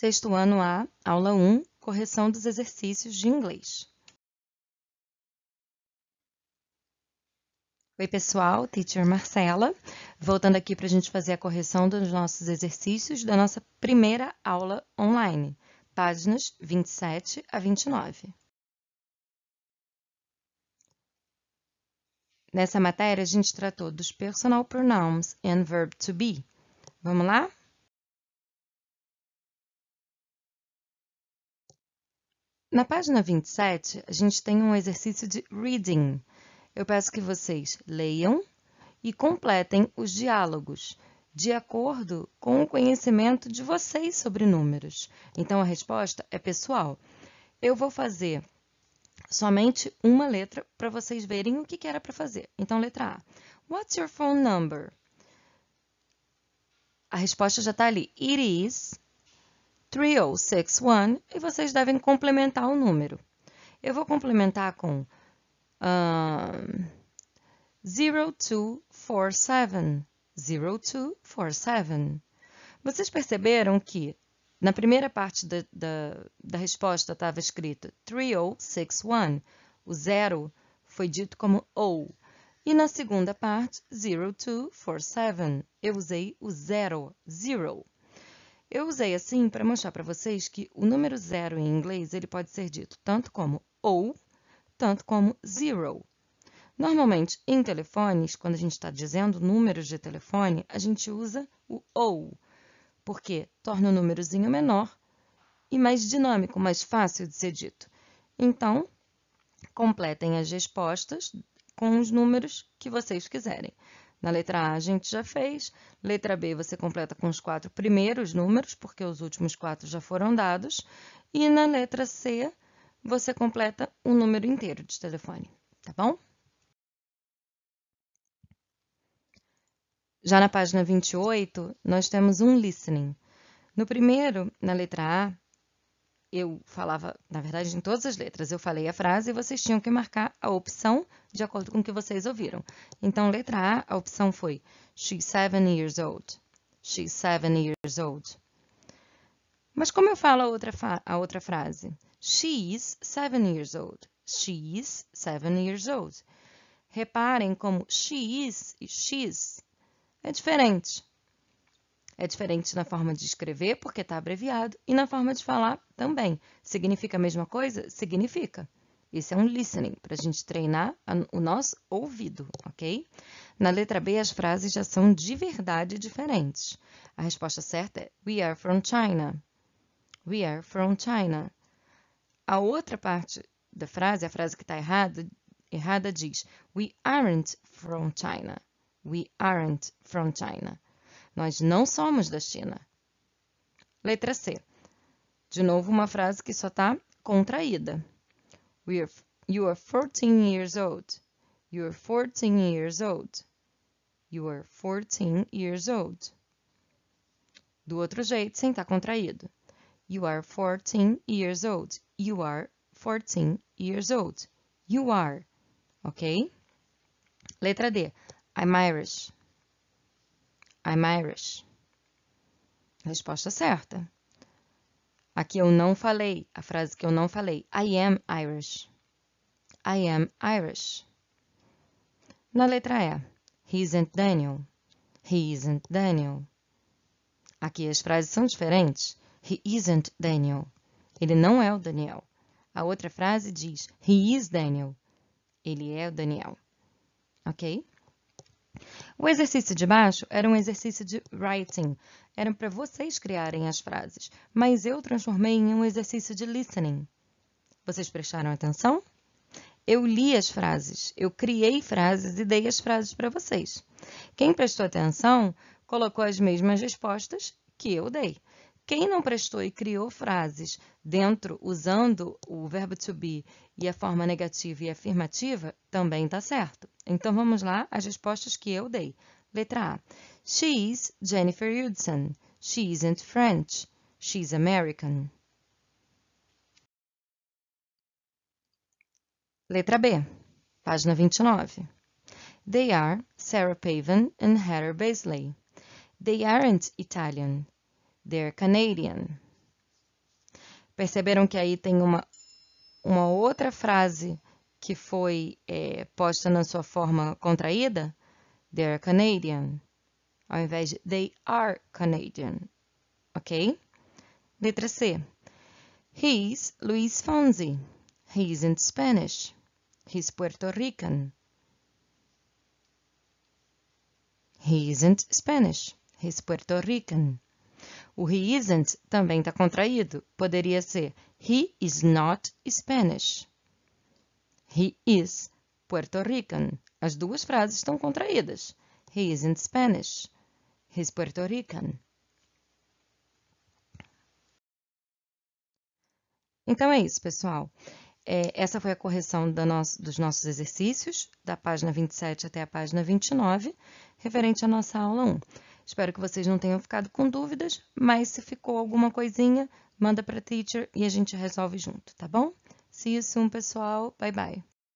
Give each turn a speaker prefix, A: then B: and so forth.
A: Sexto ano A, aula 1, correção dos exercícios de inglês. Oi, pessoal, teacher Marcela. Voltando aqui para a gente fazer a correção dos nossos exercícios da nossa primeira aula online, páginas 27 a 29. Nessa matéria, a gente tratou dos personal pronouns and verb to be. Vamos lá? Na página 27, a gente tem um exercício de reading. Eu peço que vocês leiam e completem os diálogos de acordo com o conhecimento de vocês sobre números. Então, a resposta é pessoal. Eu vou fazer somente uma letra para vocês verem o que, era para fazer. Então, letra A. What's your phone number? A resposta já está ali. It is 3061 e vocês devem complementar o número. Eu vou complementar com 0247, ah, 0247. Vocês perceberam que na primeira parte da, da, da resposta estava escrito 3061, o zero foi dito como O. E na segunda parte, 0247, eu usei o zero, zero. Eu usei assim para mostrar para vocês que o número zero em inglês ele pode ser dito tanto como ou, tanto como zero. Normalmente, em telefones, quando a gente está dizendo números de telefone, a gente usa o ou, porque torna o númerozinho menor e mais dinâmico, mais fácil de ser dito. Então, completem as respostas com os números que vocês quiserem. Na letra A a gente já fez. Letra B você completa com os quatro primeiros números, porque os últimos quatro já foram dados. E na letra C você completa um número inteiro de telefone, tá bom? Já na página 28, nós temos um listening. No primeiro, na letra A, eu falava, na verdade, em todas as letras. Eu falei a frase e vocês tinham que marcar a opção de acordo com o que vocês ouviram. Então, letra A, a opção foi She's seven years old. She's seven years old. Mas como eu falo a outra, a outra frase? She's seven years old. She's seven years old. Reparem como she is e she's é diferente. É diferente na forma de escrever, porque está abreviado, e na forma de falar também. Significa a mesma coisa? Significa. Isso é um listening, para a gente treinar o nosso ouvido, ok? Na letra B, as frases já são de verdade diferentes. A resposta certa é We are from China. We are from China. A outra parte da frase, a frase que está errada, errada diz We aren't from China. We aren't from China. Nós não somos da China. Letra C. De novo, uma frase que só está contraída. Are, you are 14 years old. You are 14 years old. You are 14 years old. Do outro jeito, sem estar tá contraído. You are 14 years old. You are 14 years old. You are. Ok? Letra D. I'm Irish. I'm Irish. Resposta certa. Aqui eu não falei, a frase que eu não falei. I am Irish. I am Irish. Na letra E, he isn't Daniel. He isn't Daniel. Aqui as frases são diferentes. He isn't Daniel. Ele não é o Daniel. A outra frase diz, he is Daniel. Ele é o Daniel. Ok? O exercício de baixo era um exercício de writing, era para vocês criarem as frases, mas eu transformei em um exercício de listening. Vocês prestaram atenção? Eu li as frases, eu criei frases e dei as frases para vocês. Quem prestou atenção colocou as mesmas respostas que eu dei. Quem não prestou e criou frases dentro usando o verbo to be e a forma negativa e afirmativa também está certo. Então vamos lá as respostas que eu dei. Letra A. She's Jennifer Hudson. She isn't French. She's American. Letra B. Página 29. They are Sarah Pavan and Heather Beasley. They aren't Italian. They're Canadian. Perceberam que aí tem uma, uma outra frase que foi é, posta na sua forma contraída, they're Canadian, ao invés de they are Canadian, ok? Letra C. He's Luis Fonsi. he isn't Spanish. He's Puerto Rican. He isn't Spanish. He's Puerto Rican. O he isn't também está contraído. Poderia ser he is not Spanish. He is Puerto Rican. As duas frases estão contraídas. He is in Spanish. He's Puerto Rican. Então é isso, pessoal. É, essa foi a correção nosso, dos nossos exercícios, da página 27 até a página 29, referente à nossa aula 1. Espero que vocês não tenham ficado com dúvidas, mas se ficou alguma coisinha, manda para a teacher e a gente resolve junto, tá bom? See you soon, pessoal. Bye bye.